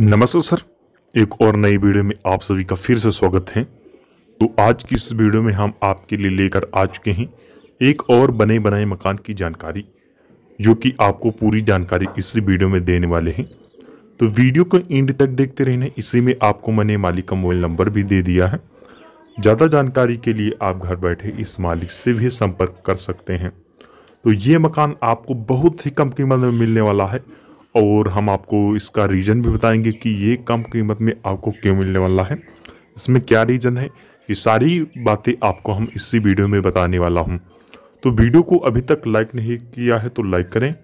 नमस्ते सर एक और नई वीडियो में आप सभी का फिर से स्वागत है तो आज की इस वीडियो में हम आपके लिए लेकर आ चुके हैं एक और बने बनाए मकान की जानकारी जो कि आपको पूरी जानकारी इस वीडियो में देने वाले हैं तो वीडियो को एंड तक देखते रहने इसी में आपको मैंने मालिक का मोबाइल नंबर भी दे दिया है ज़्यादा जानकारी के लिए आप घर बैठे इस मालिक से भी संपर्क कर सकते हैं तो ये मकान आपको बहुत ही कम कीमत में मिलने वाला है और हम आपको इसका रीज़न भी बताएंगे कि ये कम कीमत में आपको क्यों मिलने वाला है इसमें क्या रीज़न है ये सारी बातें आपको हम इसी वीडियो में बताने वाला हूँ तो वीडियो को अभी तक लाइक नहीं किया है तो लाइक करें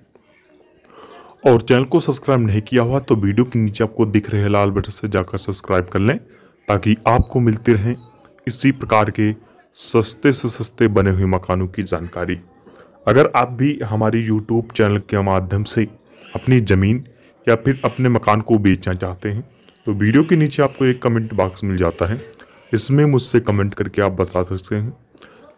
और चैनल को सब्सक्राइब नहीं किया हुआ तो वीडियो के नीचे आपको दिख रहे लाल बटन से जाकर सब्सक्राइब कर लें ताकि आपको मिलते रहें इसी प्रकार के सस्ते से सस्ते बने हुए मकानों की जानकारी अगर आप भी हमारी यूट्यूब चैनल के माध्यम से अपनी ज़मीन या फिर अपने मकान को बेचना चाहते हैं तो वीडियो के नीचे आपको एक कमेंट बॉक्स मिल जाता है इसमें मुझसे कमेंट करके आप बता सकते हैं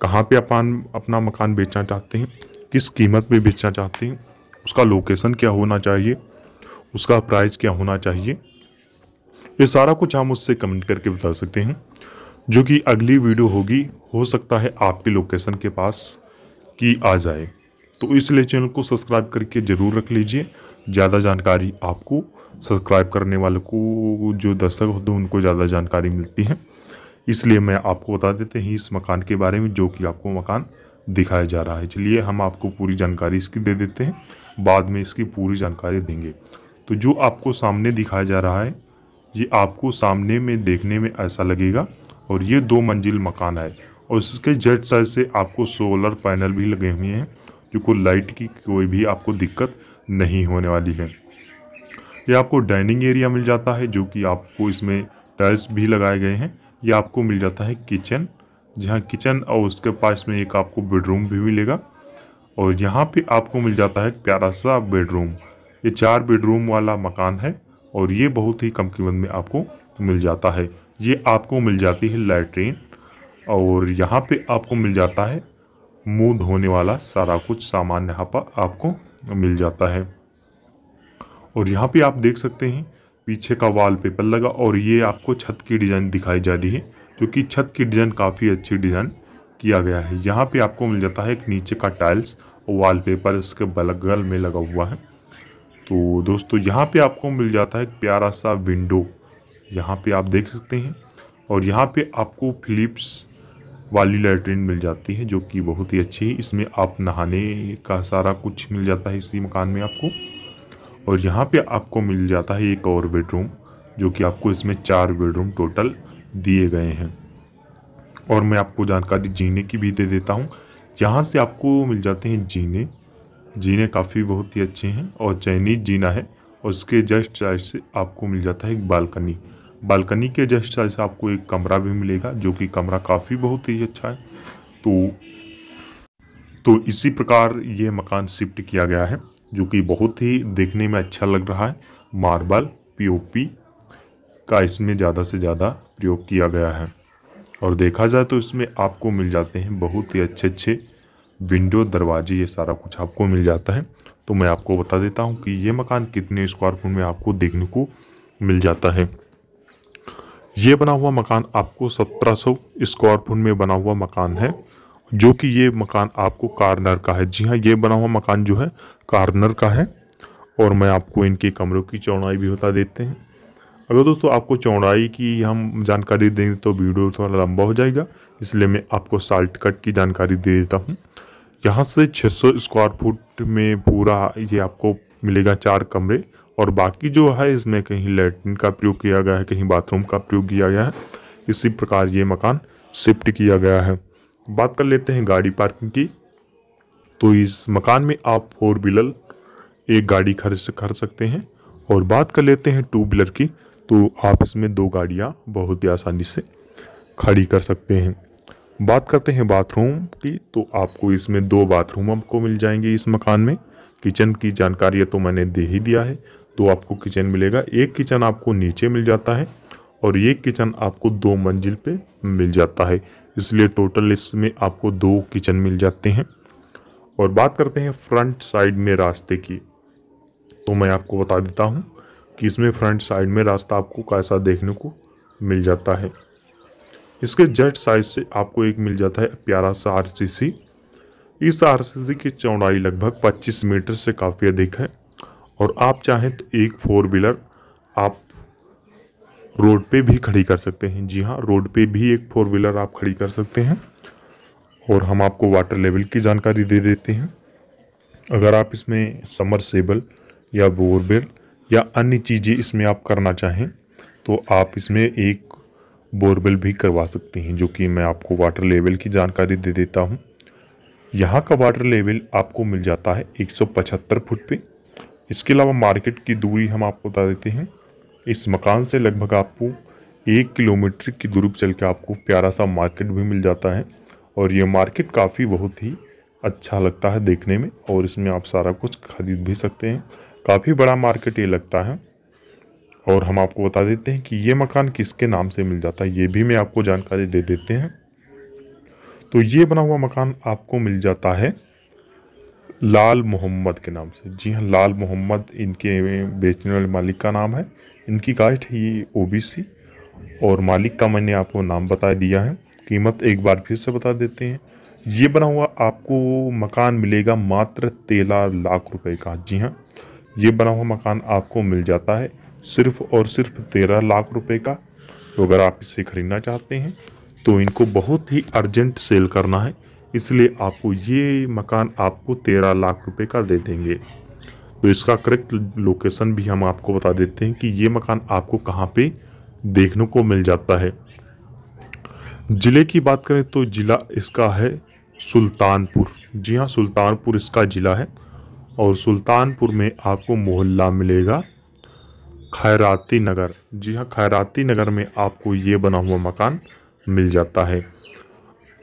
कहाँ पे अपन अपना मकान बेचना चाहते हैं किस कीमत पे बेचना चाहते हैं उसका लोकेशन क्या होना चाहिए उसका प्राइस क्या होना चाहिए ये सारा कुछ आप मुझसे कमेंट करके बता सकते हैं जो कि अगली वीडियो होगी हो सकता है आपके लोकेशन के पास की आ जाए तो इसलिए चैनल को सब्सक्राइब करके ज़रूर रख लीजिए ज़्यादा जानकारी आपको सब्सक्राइब करने वालों को जो दर्शक होते हैं उनको ज़्यादा जानकारी मिलती है इसलिए मैं आपको बता देते हैं इस मकान के बारे में जो कि आपको मकान दिखाया जा रहा है चलिए हम आपको पूरी जानकारी इसकी दे देते हैं बाद में इसकी पूरी जानकारी देंगे तो जो आपको सामने दिखाया जा रहा है ये आपको सामने में देखने में ऐसा लगेगा और ये दो मंजिल मकान है और इसके जेट साइड से आपको सोलर पैनल भी लगे हुए हैं जो लाइट की कोई भी आपको दिक्कत नहीं होने वाली है ये आपको डाइनिंग एरिया मिल जाता है जो कि आपको इसमें टाइल्स भी लगाए गए हैं यह आपको मिल जाता है किचन जहाँ किचन और उसके पास में एक आपको बेडरूम भी मिलेगा और यहाँ पे आपको मिल जाता है प्यारा सा बेडरूम ये चार बेडरूम वाला मकान है और ये बहुत ही कम कीमत में आपको मिल जाता है ये आपको मिल जाती है लैट्रीन और यहाँ पे आपको मिल जाता है मुंह धोने वाला सारा कुछ सामान यहाँ पर आपको मिल जाता है और यहाँ पे आप देख सकते हैं पीछे का वाल पेपर लगा और ये आपको छत की डिज़ाइन दिखाई जा रही है जो कि छत की डिज़ाइन काफ़ी अच्छी डिज़ाइन किया गया है यहाँ पे आपको मिल जाता है एक नीचे का टाइल्स और वाल पेपर इसके बगल में लगा हुआ है तो दोस्तों यहाँ पे आपको मिल जाता है एक प्यारा सा विंडो यहाँ पे आप देख सकते हैं और यहाँ पे आपको फिलिप्स वाली लेटरिन मिल जाती है जो कि बहुत ही अच्छी है इसमें आप नहाने का सारा कुछ मिल जाता है इसी मकान में आपको और यहाँ पे आपको मिल जाता है एक और बेडरूम जो कि आपको इसमें चार बेडरूम टोटल दिए गए हैं और मैं आपको जानकारी जीने की भी दे देता हूँ यहाँ से आपको मिल जाते हैं जीने जीने काफ़ी बहुत ही अच्छे हैं और चाइनीज जीना है और उसके जस्ट साइड से आपको मिल जाता है एक बालकनी बालकनी के जस्ट साइज आपको एक कमरा भी मिलेगा जो कि कमरा काफ़ी बहुत ही अच्छा है तो तो इसी प्रकार ये मकान शिफ्ट किया गया है जो कि बहुत ही देखने में अच्छा लग रहा है मार्बल पीओपी का इसमें ज़्यादा से ज़्यादा प्रयोग किया गया है और देखा जाए तो इसमें आपको मिल जाते हैं बहुत ही अच्छे अच्छे विंडो दरवाजे ये सारा कुछ आपको मिल जाता है तो मैं आपको बता देता हूँ कि ये मकान कितने स्क्वायर फुट में आपको देखने को मिल जाता है ये बना हुआ मकान आपको 1700 स्क्वायर फुट में बना हुआ मकान है जो कि ये मकान आपको कार्नर का है जी हाँ ये बना हुआ मकान जो है कार्नर का है और मैं आपको इनके कमरों की चौड़ाई भी बता देते हैं अगर दोस्तों आपको चौड़ाई की हम जानकारी देंगे तो वीडियो थोड़ा लंबा हो जाएगा इसलिए मैं आपको साल्ट कट की जानकारी दे देता हूँ यहाँ से 600 स्क्वायर फुट में पूरा ये आपको मिलेगा चार कमरे और बाकी जो है इसमें कहीं लेटरिन का प्रयोग किया गया है कहीं बाथरूम का प्रयोग किया गया है इसी प्रकार ये मकान शिफ्ट किया गया है बात कर लेते हैं गाड़ी पार्किंग की तो इस मकान में आप फोर व्हीलर एक गाड़ी खर्च कर सकते हैं और बात कर लेते हैं टू व्हीलर की तो आप इसमें दो गाड़ियाँ बहुत ही आसानी से खड़ी कर सकते हैं बात करते हैं बाथरूम की तो आपको इसमें दो बाथरूम आपको मिल जाएंगे इस मकान में किचन की जानकारी तो मैंने दे ही दिया है तो आपको किचन मिलेगा एक किचन आपको नीचे मिल जाता है और ये किचन आपको दो मंजिल पे मिल जाता है इसलिए टोटल इसमें आपको दो किचन मिल जाते हैं और बात करते हैं फ्रंट साइड में रास्ते की तो मैं आपको बता देता हूँ कि इसमें फ्रंट साइड में रास्ता आपको कैसा देखने को मिल जाता है इसके जेट साइड से आपको एक मिल जाता है प्यारा सा आर इस आर की चौड़ाई लगभग 25 मीटर से काफ़ी अधिक है और आप चाहें तो एक फोर व्हीलर आप रोड पे भी खड़ी कर सकते हैं जी हाँ रोड पे भी एक फोर व्हीलर आप खड़ी कर सकते हैं और हम आपको वाटर लेवल की जानकारी दे देते हैं अगर आप इसमें समरसेबल या बोरवेल या अन्य चीज़ें इसमें आप करना चाहें तो आप इसमें एक बोरवेल भी करवा सकते हैं जो कि मैं आपको वाटर लेवल की जानकारी दे देता हूँ यहाँ का वाटर लेवल आपको मिल जाता है एक फुट पर इसके अलावा मार्केट की दूरी हम आपको बता देते हैं इस मकान से लगभग आपको एक किलोमीटर की दूरी पर चल के आपको प्यारा सा मार्केट भी मिल जाता है और ये मार्केट काफ़ी बहुत ही अच्छा लगता है देखने में और इसमें आप सारा कुछ खरीद भी सकते हैं काफ़ी बड़ा मार्केट ये लगता है और हम आपको बता देते हैं कि ये मकान किसके नाम से मिल जाता है ये भी मैं आपको जानकारी दे देते हैं तो ये बना हुआ मकान आपको मिल जाता है लाल मोहम्मद के नाम से जी हाँ लाल मोहम्मद इनके बेचने वाले मालिक का नाम है इनकी कास्ट है ये ओ और मालिक का मैंने आपको नाम बता दिया है कीमत एक बार फिर से बता देते हैं ये बना हुआ आपको मकान मिलेगा मात्र तेरह लाख रुपए का जी हाँ ये बना हुआ मकान आपको मिल जाता है सिर्फ और सिर्फ तेरह लाख रुपए का तो अगर आप इसे ख़रीदना चाहते हैं तो इनको बहुत ही अर्जेंट सेल करना है इसलिए आपको ये मकान आपको तेरह लाख रुपए का दे देंगे तो इसका करेक्ट लोकेशन भी हम आपको बता देते हैं कि ये मकान आपको कहाँ पे देखने को मिल जाता है ज़िले की बात करें तो ज़िला इसका है सुल्तानपुर जी हाँ सुल्तानपुर इसका ज़िला है और सुल्तानपुर में आपको मोहल्ला मिलेगा खैराती नगर जी हाँ खैराती नगर में आपको ये बना हुआ मकान मिल जाता है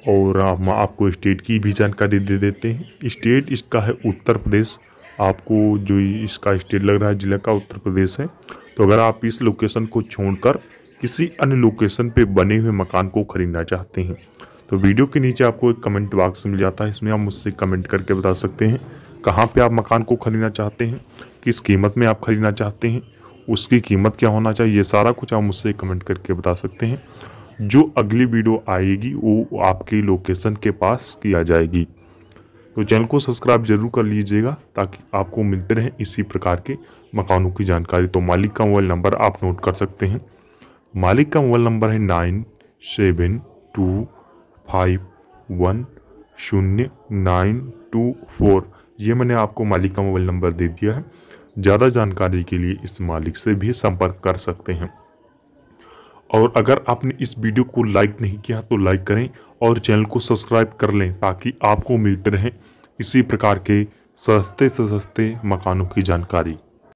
और हम आपको स्टेट की भी जानकारी दे देते हैं स्टेट इसका है उत्तर प्रदेश आपको जो इसका स्टेट लग रहा है ज़िला का उत्तर प्रदेश है तो अगर आप इस लोकेशन को छोड़कर किसी अन्य लोकेशन पे बने हुए मकान को खरीदना चाहते हैं तो वीडियो के नीचे आपको एक कमेंट बॉक्स मिल जाता है इसमें आप मुझसे कमेंट करके बता सकते हैं कहाँ पर आप मकान को खरीदना चाहते हैं किस कीमत में आप खरीदना चाहते हैं उसकी कीमत क्या होना चाहिए ये सारा कुछ आप मुझसे कमेंट करके बता सकते हैं जो अगली वीडियो आएगी वो आपकी लोकेशन के पास किया जाएगी तो चैनल को सब्सक्राइब जरूर कर लीजिएगा ताकि आपको मिलते रहें इसी प्रकार के मकानों की जानकारी तो मालिक का मोबाइल नंबर आप नोट कर सकते हैं मालिक का मोबाइल नंबर है nine seven two five one शून्य नाइन टू फोर ये मैंने आपको मालिक का मोबाइल नंबर दे दिया है ज़्यादा जानकारी के लिए इस मालिक से भी संपर्क कर सकते हैं और अगर आपने इस वीडियो को लाइक नहीं किया तो लाइक करें और चैनल को सब्सक्राइब कर लें ताकि आपको मिलते रहें इसी प्रकार के सस्ते से सस्ते मकानों की जानकारी